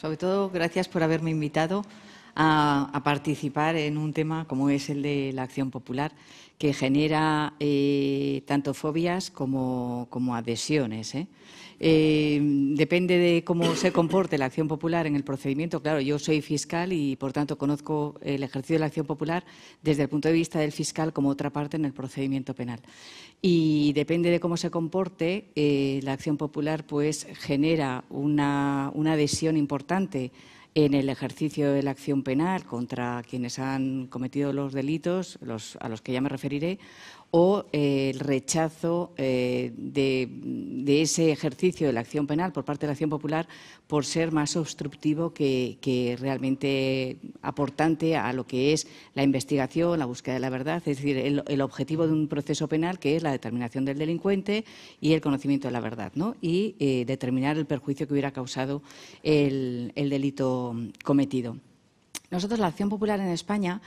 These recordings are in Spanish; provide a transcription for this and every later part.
Sobre todo, gracias por haberme invitado a, participar en un tema como es el de la acción popular, que genera eh, tanto fobias como, adhesiones. ¿eh? Eh, depende de cómo se comporte la acción popular en el procedimiento. Claro, yo soy fiscal y, por tanto, conozco el ejercicio de la acción popular desde el punto de vista del fiscal como otra parte en el procedimiento penal. Y depende de cómo se comporte, eh, la acción popular pues genera una adhesión importante en el ejercicio de la acción penal contra quienes han cometido los delitos, los, a los que ya me referiré, o eh, el rechazo eh, de, ese ejercicio de la acción penal por parte de la acción popular por ser más obstructivo que, realmente aportante a lo que es la investigación, la búsqueda de la verdad, es decir, el, objetivo de un proceso penal que es la determinación del delincuente y el conocimiento de la verdad, ¿no? y eh, determinar el perjuicio que hubiera causado el delito cometido. Nosotros, la acción popular en España,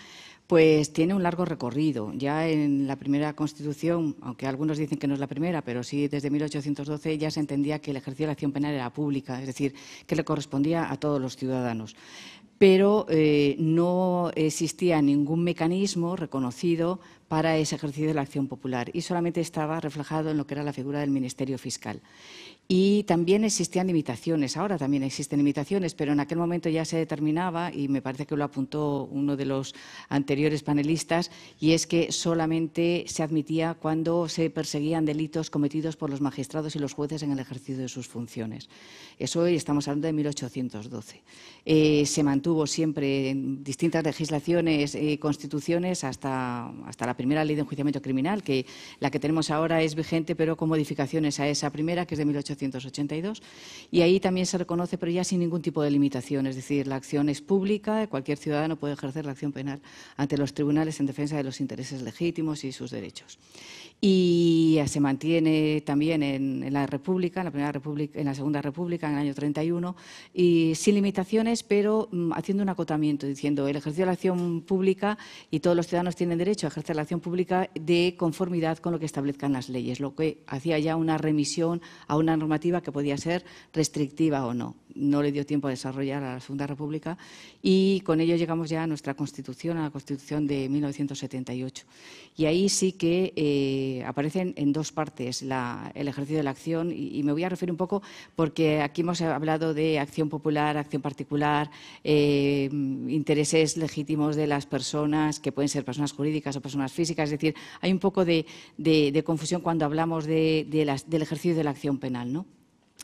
pues tiene un largo recorrido. Ya en la primera Constitución, aunque algunos dicen que no es la primera, pero sí desde 1812 ya se entendía que el ejercicio de la acción penal era pública, es decir, que le correspondía a todos los ciudadanos. Pero eh, no existía ningún mecanismo reconocido para ese ejercicio de la acción popular y solamente estaba reflejado en lo que era la figura del Ministerio Fiscal. Y también existían limitaciones, ahora también existen limitaciones, pero en aquel momento ya se determinaba, y me parece que lo apuntó uno de los anteriores panelistas, y es que solamente se admitía cuando se perseguían delitos cometidos por los magistrados y los jueces en el ejercicio de sus funciones. Eso hoy estamos hablando de 1812. Eh, se mantuvo siempre en distintas legislaciones y eh, constituciones hasta, hasta la primera ley de enjuiciamiento criminal, que la que tenemos ahora es vigente, pero con modificaciones a esa primera, que es de 1882, y ahí también se reconoce, pero ya sin ningún tipo de limitación, es decir, la acción es pública, cualquier ciudadano puede ejercer la acción penal ante los tribunales en defensa de los intereses legítimos y sus derechos. Y se mantiene también en, la República, en la, Segunda República, en el año 31, y sin limitaciones, pero mm, haciendo un acotamiento, diciendo el ejercicio de la acción pública y todos los ciudadanos tienen derecho a ejercer la Pública de conformidad con lo que establezcan las leyes, lo que hacía ya una remisión a una normativa que podía ser restrictiva o no no le dio tiempo a desarrollar a la Segunda República y con ello llegamos ya a nuestra Constitución, a la Constitución de 1978. Y ahí sí que eh, aparecen en dos partes el ejercicio de la acción y, me voy a referir un poco porque aquí hemos hablado de acción popular, acción particular, eh, intereses legítimos de las personas que pueden ser personas jurídicas o personas físicas, es decir, hay un poco de, confusión cuando hablamos del ejercicio de la acción penal, ¿no?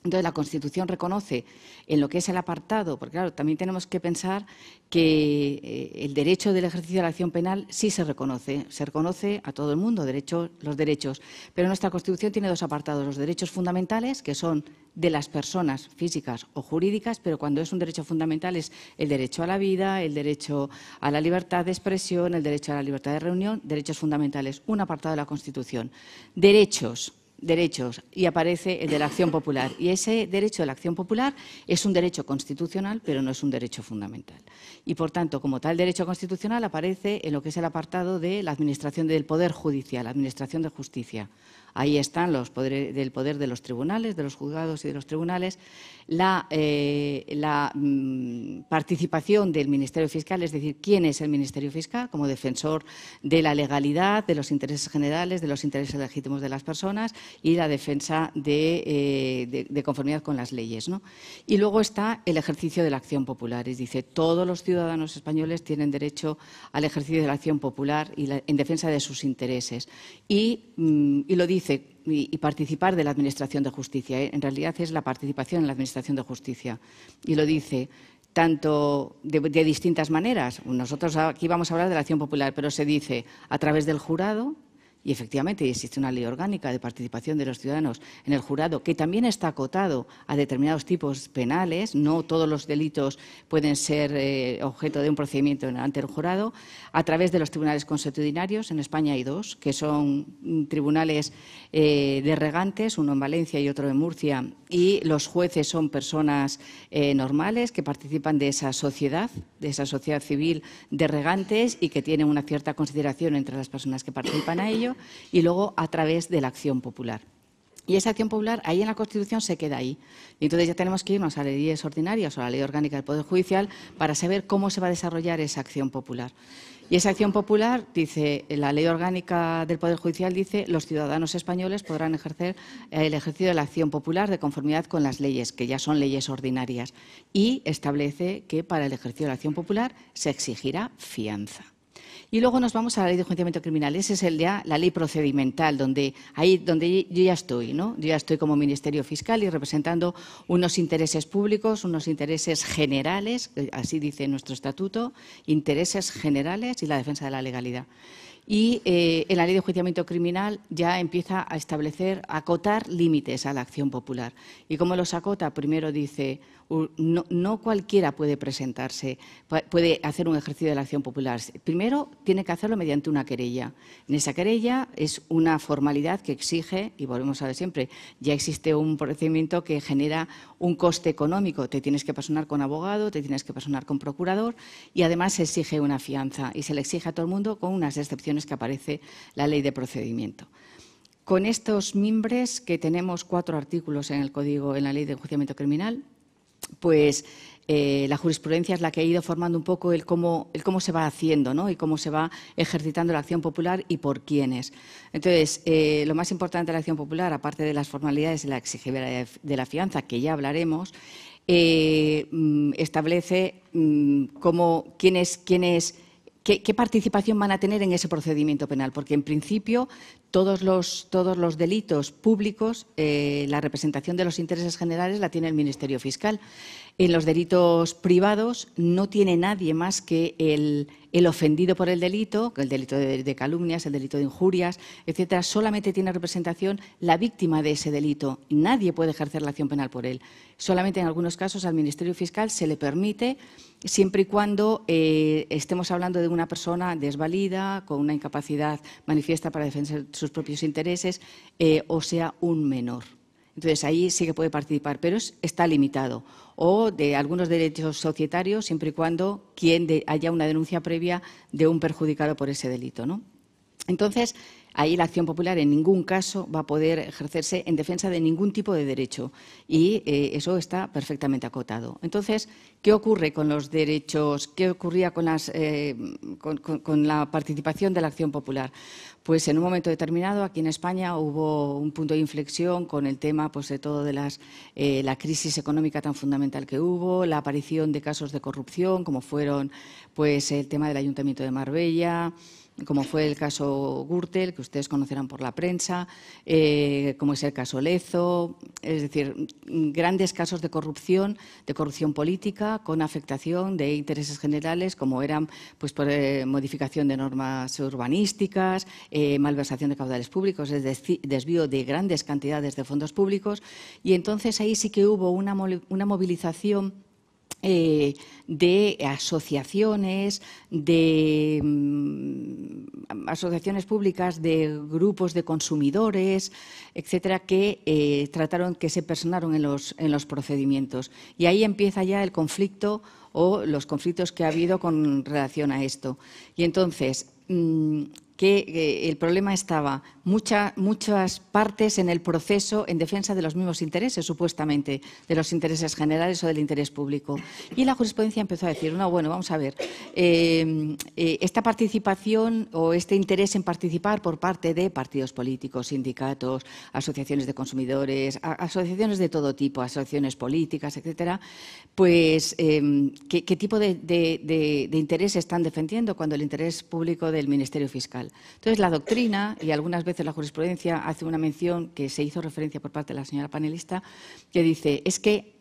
Entonces, la Constitución reconoce en lo que es el apartado, porque claro, también tenemos que pensar que eh, el derecho del ejercicio de la acción penal sí se reconoce, se reconoce a todo el mundo derecho, los derechos, pero nuestra Constitución tiene dos apartados, los derechos fundamentales, que son de las personas físicas o jurídicas, pero cuando es un derecho fundamental es el derecho a la vida, el derecho a la libertad de expresión, el derecho a la libertad de reunión, derechos fundamentales, un apartado de la Constitución. Derechos derechos y aparece el de la acción popular. Y ese derecho de la acción popular es un derecho constitucional, pero no es un derecho fundamental. Y por tanto, como tal derecho constitucional, aparece en lo que es el apartado de la Administración del Poder Judicial, Administración de Justicia ahí están los poderes, del poder de los tribunales, de los juzgados y de los tribunales, la, eh, mm, participación del Ministerio Fiscal, es decir, quién es el Ministerio Fiscal como defensor de la legalidad, de los intereses generales, de los intereses legítimos de las personas y la defensa de, eh, conformidad con las leyes. ¿no? Y luego está el ejercicio de la acción popular, es dice, todos los ciudadanos españoles tienen derecho al ejercicio de la acción popular y en defensa de sus intereses. y mm, lo y, participar de la Administración de Justicia. ¿eh? En realidad es la participación en la Administración de Justicia. Y lo dice tanto de distintas maneras. Nosotros aquí vamos a hablar de la acción popular, pero se dice a través del jurado, y efectivamente existe una ley orgánica de participación de los ciudadanos en el jurado que también está acotado a determinados tipos penales. No todos los delitos pueden ser eh, objeto de un procedimiento ante el jurado. A través de los tribunales consuetudinarios, en España hay dos, que son mm, tribunales eh, de regantes, uno en Valencia y otro en Murcia. Y los jueces son personas eh, normales que participan de esa sociedad, de esa sociedad civil de regantes y que tienen una cierta consideración entre las personas que participan a ello y luego a través de la acción popular. Y esa acción popular ahí en la Constitución se queda ahí. Y entonces ya tenemos que irnos a leyes ordinarias o a la ley orgánica del Poder Judicial para saber cómo se va a desarrollar esa acción popular. Y esa acción popular, dice la ley orgánica del Poder Judicial, dice los ciudadanos españoles podrán ejercer eh, el ejercicio de la acción popular de conformidad con las leyes, que ya son leyes ordinarias, y establece que para el ejercicio de la acción popular se exigirá fianza. Y luego nos vamos a la ley de juiciamiento criminal. Ese es el ya, la ley procedimental, donde ahí donde yo ya estoy, ¿no? Yo ya estoy como Ministerio Fiscal y representando unos intereses públicos, unos intereses generales, eh, así dice nuestro estatuto, intereses generales y la defensa de la legalidad. Y eh, en la ley de juiciamiento criminal ya empieza a establecer, a acotar límites a la acción popular. ¿Y cómo los acota? Primero dice, no, cualquiera puede presentarse, puede hacer un ejercicio de la acción popular. Primero, tiene que hacerlo mediante una querella. En esa querella es una formalidad que exige, y volvemos a ver siempre, ya existe un procedimiento que genera un coste económico. Te tienes que personar con abogado, te tienes que personar con procurador y además se exige una fianza y se le exige a todo el mundo con unas excepciones que aparece la ley de procedimiento. Con estos mimbres que tenemos cuatro artículos en el código, en la ley de enjuiciamiento criminal, pues eh, la jurisprudencia es la que ha ido formando un poco el cómo, el cómo se va haciendo ¿no? y cómo se va ejercitando la acción popular y por quiénes. Entonces, eh, lo más importante de la acción popular, aparte de las formalidades de la exigibilidad de la fianza, que ya hablaremos, eh, mm, establece mm, cómo, quién quién ¿Qué, participación van a tener en ese procedimiento penal? Porque, en principio, todos los, todos los delitos públicos, eh, la representación de los intereses generales la tiene el Ministerio Fiscal en los delitos privados no tiene nadie más que el, ofendido por el delito, el delito de, calumnias, el delito de injurias, etcétera, solamente tiene representación la víctima de ese delito. Nadie puede ejercer la acción penal por él. Solamente en algunos casos al Ministerio Fiscal se le permite, siempre y cuando eh, estemos hablando de una persona desvalida, con una incapacidad manifiesta para defender sus propios intereses, eh, o sea, un menor. Entonces ahí sí que puede participar, pero está limitado. O de algunos derechos societarios, siempre y cuando quien haya una denuncia previa de un perjudicado por ese delito. ¿no? Entonces, ahí la acción popular en ningún caso va a poder ejercerse en defensa de ningún tipo de derecho y eh, eso está perfectamente acotado. Entonces, ¿Qué ocurre con los derechos? ¿Qué ocurría con, las, eh, con, la participación de la acción popular? Pues en un momento determinado, aquí en España hubo un punto de inflexión con el tema, pues, de todo eh, la crisis económica tan fundamental que hubo, la aparición de casos de corrupción, como fueron, pues, el tema del Ayuntamiento de Marbella como fue el caso Gürtel, que ustedes conocerán por la prensa, eh, como es el caso Lezo, es decir, grandes casos de corrupción, de corrupción política, con afectación de intereses generales como eran pues, por eh, modificación de normas urbanísticas, eh, malversación de caudales públicos, es desvío de grandes cantidades de fondos públicos. Y entonces ahí sí que hubo una, una movilización eh, de asociaciones, de mm, asociaciones públicas, de grupos de consumidores, etcétera, que eh, trataron, que se personaron en los, en los procedimientos. Y ahí empieza ya el conflicto o los conflictos que ha habido con relación a esto. Y entonces, mm, que eh, el problema estaba muchas muchas partes en el proceso en defensa de los mismos intereses, supuestamente, de los intereses generales o del interés público. Y la jurisprudencia empezó a decir, no, bueno, vamos a ver, em, eh, esta participación o este interés en participar por parte de partidos políticos, sindicatos, asociaciones de consumidores, asociaciones de todo tipo, asociaciones políticas, etcétera, pues em, ¿qué, tipo de, de interés están defendiendo cuando el interés público del Ministerio Fiscal? Entonces, la doctrina y algunas veces la jurisprudencia hace una mención que se hizo referencia por parte de la señora panelista, que dice, es que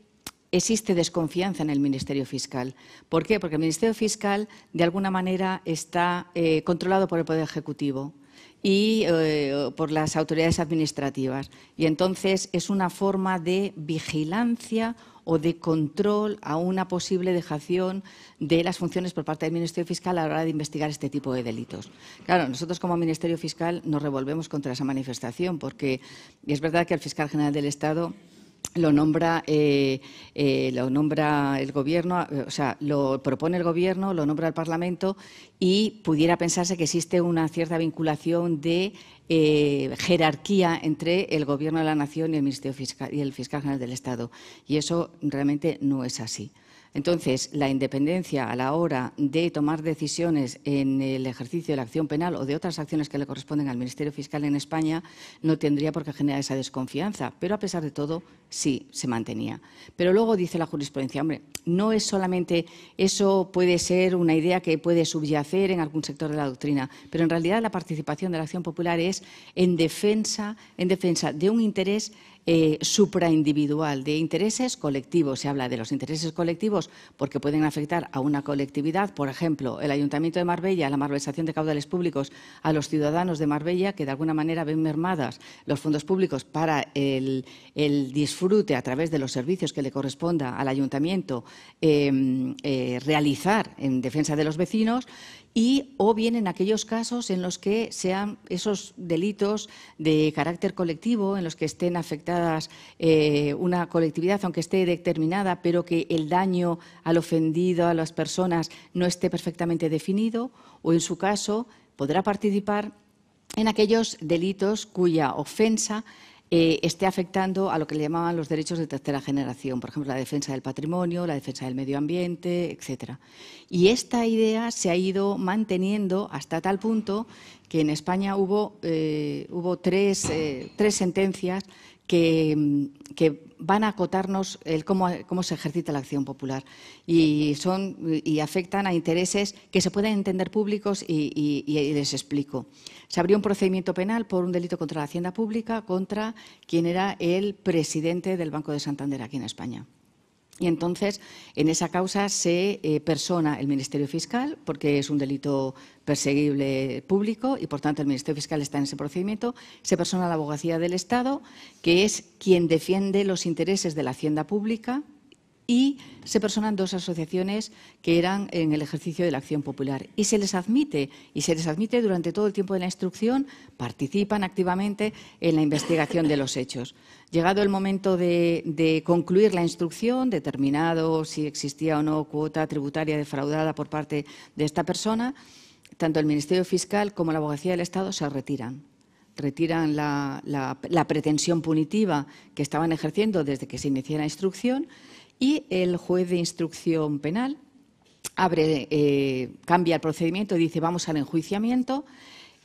existe desconfianza en el Ministerio Fiscal. ¿Por qué? Porque el Ministerio Fiscal, de alguna manera, está eh, controlado por el Poder Ejecutivo y eh, por las autoridades administrativas. Y entonces es una forma de vigilancia o de control a una posible dejación de las funciones por parte del Ministerio Fiscal a la hora de investigar este tipo de delitos. Claro, nosotros como Ministerio Fiscal nos revolvemos contra esa manifestación porque es verdad que el Fiscal General del Estado lo nombra, eh, eh, lo nombra el gobierno, eh, o sea, lo propone el gobierno, lo nombra el Parlamento y pudiera pensarse que existe una cierta vinculación de jerarquía entre el gobierno de la nación y el Ministerio Fiscal y el Fiscal General del Estado. Y eso realmente no es así. Entonces, la independencia a la hora de tomar decisiones en el ejercicio de la acción penal o de otras acciones que le corresponden al Ministerio Fiscal en España no tendría por qué generar esa desconfianza, pero a pesar de todo sí se mantenía. Pero luego dice la jurisprudencia, hombre, no es solamente eso puede ser una idea que puede subyacer en algún sector de la doctrina, pero en realidad la participación de la acción popular es en defensa, en defensa de un interés eh, supraindividual, de intereses colectivos. Se habla de los intereses colectivos porque pueden afectar a una colectividad, por ejemplo, el Ayuntamiento de Marbella, la malversación de caudales públicos a los ciudadanos de Marbella, que de alguna manera ven mermadas los fondos públicos para el, disfrute a través de los servicios que le corresponda al Ayuntamiento em, eh, realizar en defensa de los vecinos y o bien en aquellos casos en los que sean esos delitos de carácter colectivo, en los que estén afectadas eh, una colectividad, aunque esté determinada, pero que el daño al ofendido, a las personas, no esté perfectamente definido, o en su caso podrá participar en aquellos delitos cuya ofensa eh, esté afectando a lo que le llamaban los derechos de tercera generación, por ejemplo, la defensa del patrimonio, la defensa del medio ambiente, etc. Y esta idea se ha ido manteniendo hasta tal punto que en España hubo, eh, hubo tres, eh, tres sentencias Mm, que, van a acotarnos cómo, se ejercita la acción popular y, son, y afectan a intereses que se pueden entender públicos y, les explico. Se abrió un procedimiento penal por un delito contra la hacienda pública contra quien era el presidente del Banco de Santander aquí en España. Y entonces, en esa causa se eh, persona el Ministerio Fiscal, porque es un delito perseguible público y, por tanto, el Ministerio Fiscal está en ese procedimiento. Se persona la Abogacía del Estado, que es quien defiende los intereses de la Hacienda Pública y se personan dos asociaciones que eran en el ejercicio de la acción popular. Y se les admite, y se les admite durante todo el tiempo de la instrucción, participan activamente en la investigación de los hechos. Llegado el momento de, concluir la instrucción, determinado si existía o no cuota tributaria defraudada por parte de esta persona, tanto el Ministerio Fiscal como la Abogacía del Estado se retiran retiran la, pretensión punitiva que estaban ejerciendo desde que se inició la instrucción y el juez de instrucción penal abre, eh, cambia el procedimiento y dice vamos al enjuiciamiento.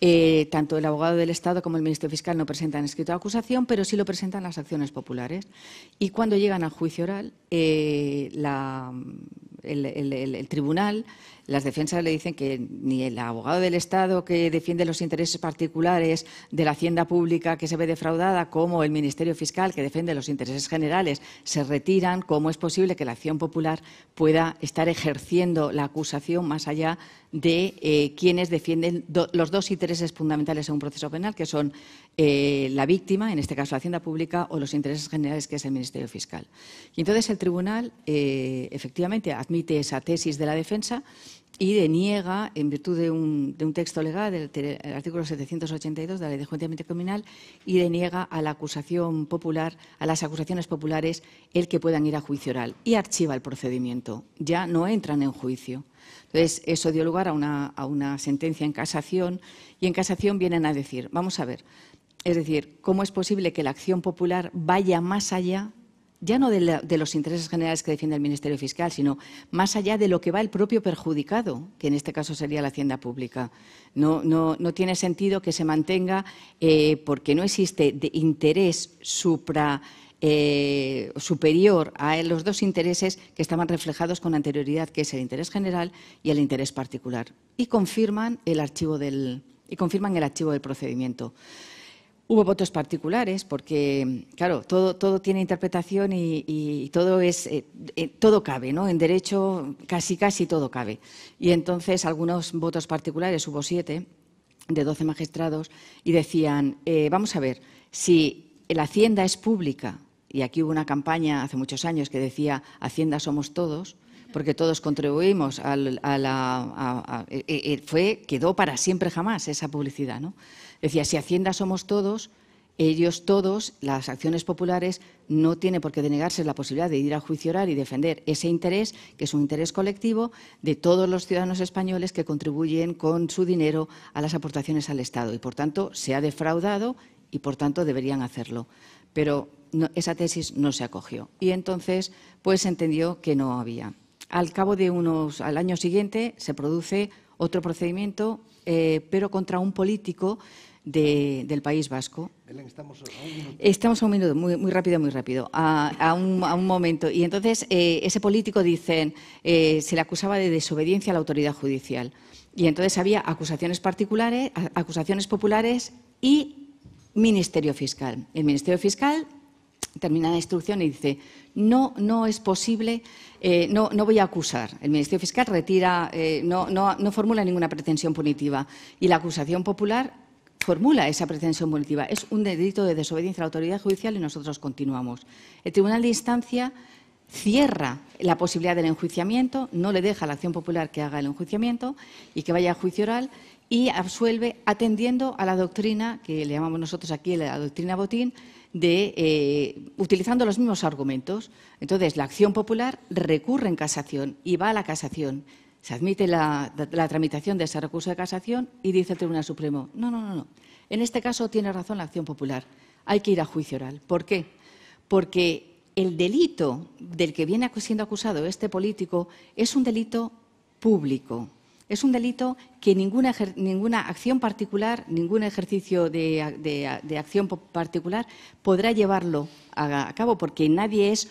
Eh, tanto el abogado del Estado como el ministro fiscal no presentan escrito de acusación, pero sí lo presentan las acciones populares. Y cuando llegan al juicio oral, eh, la, el, tribunal las defensas le dicen que ni el abogado del Estado que defiende los intereses particulares de la hacienda pública que se ve defraudada, como el Ministerio Fiscal que defiende los intereses generales, se retiran, ¿cómo es posible que la acción popular pueda estar ejerciendo la acusación más allá de eh, quienes defienden los dos intereses fundamentales en un proceso penal, que son eh, la víctima, en este caso la hacienda pública, o los intereses generales, que es el Ministerio Fiscal? Y entonces el tribunal, eh, efectivamente, admite esa tesis de la defensa y deniega, en virtud de un, texto legal, del, artículo 782 de la Ley de Juiciamiento Criminal, y deniega a la acusación popular, a las acusaciones populares, el que puedan ir a juicio oral y archiva el procedimiento. Ya no entran en juicio. Entonces, eso dio lugar a una sentencia en casación y en casación vienen a decir, vamos a ver, es decir, ¿cómo es posible que la acción popular vaya más allá ya no de, los intereses generales que defiende el Ministerio Fiscal, sino más allá de lo que va el propio perjudicado, que en este caso sería la Hacienda Pública. No, tiene sentido que se mantenga eh, porque no existe interés supra, eh, superior a los dos intereses que estaban reflejados con anterioridad, que es el interés general y el interés particular. Y confirman el archivo y confirman el archivo del procedimiento. Hubo votos particulares porque, claro, todo, tiene interpretación y, todo es eh, eh, todo cabe, ¿no? En derecho casi casi todo cabe. Y entonces algunos votos particulares, hubo siete de doce magistrados y decían, eh, vamos a ver, si la hacienda es pública y aquí hubo una campaña hace muchos años que decía hacienda somos todos, porque todos contribuimos a la... fue, quedó para siempre jamás esa publicidad, ¿no? Decía, si Hacienda somos todos, ellos todos, las acciones populares, no tiene por qué denegarse la posibilidad de ir a juicio oral y defender ese interés, que es un interés colectivo de todos los ciudadanos españoles que contribuyen con su dinero a las aportaciones al Estado. Y, por tanto, se ha defraudado y, por tanto, deberían hacerlo. Pero esa tesis no se acogió. Y entonces, pues, entendió que no había. Al cabo de unos, al año siguiente, se produce otro procedimiento, eh, pero contra un político del País Vasco. estamos a un minuto. muy, muy rápido, muy rápido, a, un, momento. Y entonces eh, ese político, dicen, eh, se le acusaba de desobediencia a la autoridad judicial. Y entonces había acusaciones particulares, acusaciones populares y Ministerio Fiscal. El Ministerio Fiscal termina la instrucción y dice, no, no es posible, eh, no, no, voy a acusar. El Ministerio Fiscal retira, no, no, no, formula ninguna pretensión punitiva. Y la acusación popular formula esa pretensión punitiva. Es un delito de desobediencia a la autoridad judicial y nosotros continuamos. El Tribunal de Instancia cierra la posibilidad del enjuiciamiento, no le deja a la acción popular que haga el enjuiciamiento y que vaya a juicio oral y absuelve atendiendo a la doctrina, que le llamamos nosotros aquí la doctrina botín, de, eh, utilizando los mismos argumentos. Entonces, la acción popular recurre en casación y va a la casación se admite la, tramitación de ese recurso de casación y dice el Tribunal Supremo, no, no, no, no. En este caso tiene razón la acción popular. Hay que ir a juicio oral. ¿Por qué? Porque el delito del que viene siendo acusado este político es un delito público. Es un delito que ninguna, acción particular, ningún ejercicio de, acción particular podrá llevarlo a cabo porque nadie es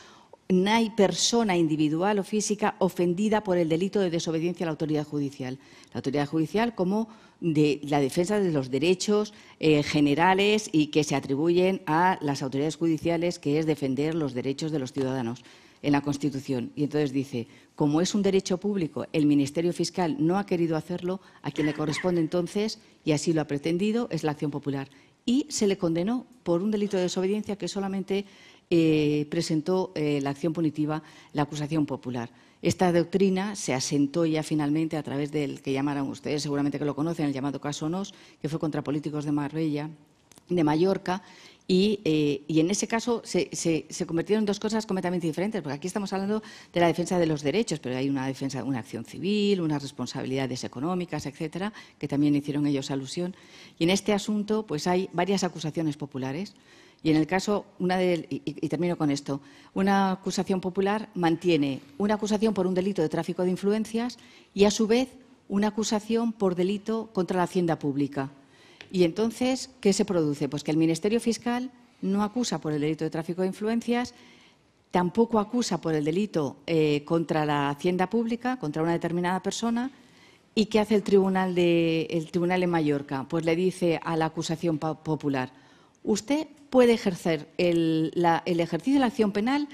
no hay persona individual o física ofendida por el delito de desobediencia a la autoridad judicial. La autoridad judicial como de la defensa de los derechos eh, generales y que se atribuyen a las autoridades judiciales, que es defender los derechos de los ciudadanos en la Constitución. Y entonces dice, como es un derecho público, el Ministerio Fiscal no ha querido hacerlo, a quien le corresponde entonces, y así lo ha pretendido, es la acción popular. Y se le condenó por un delito de desobediencia que solamente eh, presentó eh, la acción punitiva, la acusación popular. Esta doctrina se asentó ya finalmente a través del que llamaron ustedes, seguramente que lo conocen, el llamado caso Nos, que fue contra políticos de Marbella, de Mallorca, y, eh, en ese caso se, convirtieron en dos cosas completamente diferentes, porque aquí estamos hablando de la defensa de los derechos, pero hay una defensa, una acción civil, unas responsabilidades económicas, etcétera, que también hicieron ellos alusión. Y en este asunto, pues hay varias acusaciones populares. Y en el caso, una y, termino con esto, una acusación popular mantiene una acusación por un delito de tráfico de influencias y a su vez una acusación por delito contra la hacienda pública. Y entonces, ¿qué se produce? Pues que el Ministerio Fiscal no acusa por el delito de tráfico de influencias, tampoco acusa por el delito eh, contra la hacienda pública, contra una determinada persona, ¿Y qué hace el tribunal, de, el tribunal en Mallorca? Pues le dice a la acusación popular, usted puede ejercer el, ejercicio de la acción penal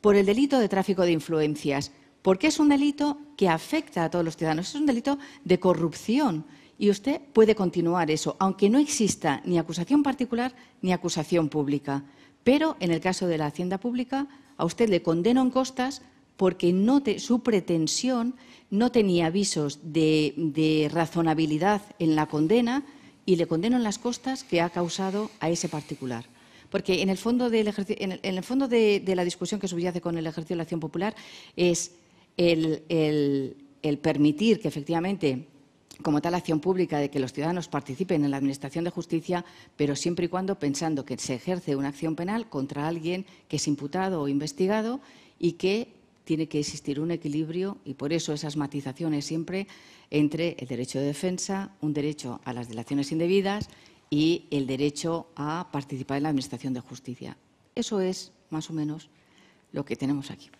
por el delito de tráfico de influencias, porque es un delito que afecta a todos los ciudadanos, es un delito de corrupción y usted puede continuar eso, aunque no exista ni acusación particular ni acusación pública. Pero en el caso de la hacienda pública, a usted le condeno en costas porque su pretensión no tenía avisos de razonabilidad en la condena, y le en las costas que ha causado a ese particular. Porque en el fondo, de, la discusión que subyace con el ejercicio de la acción popular es el, el permitir que efectivamente como tal acción pública de que los ciudadanos participen en la Administración de Justicia, pero siempre y cuando pensando que se ejerce una acción penal contra alguien que es imputado o investigado y que tiene que existir un equilibrio y por eso esas matizaciones siempre entre el derecho de defensa, un derecho a las delaciones indebidas y el derecho a participar en la Administración de Justicia. Eso es, más o menos, lo que tenemos aquí.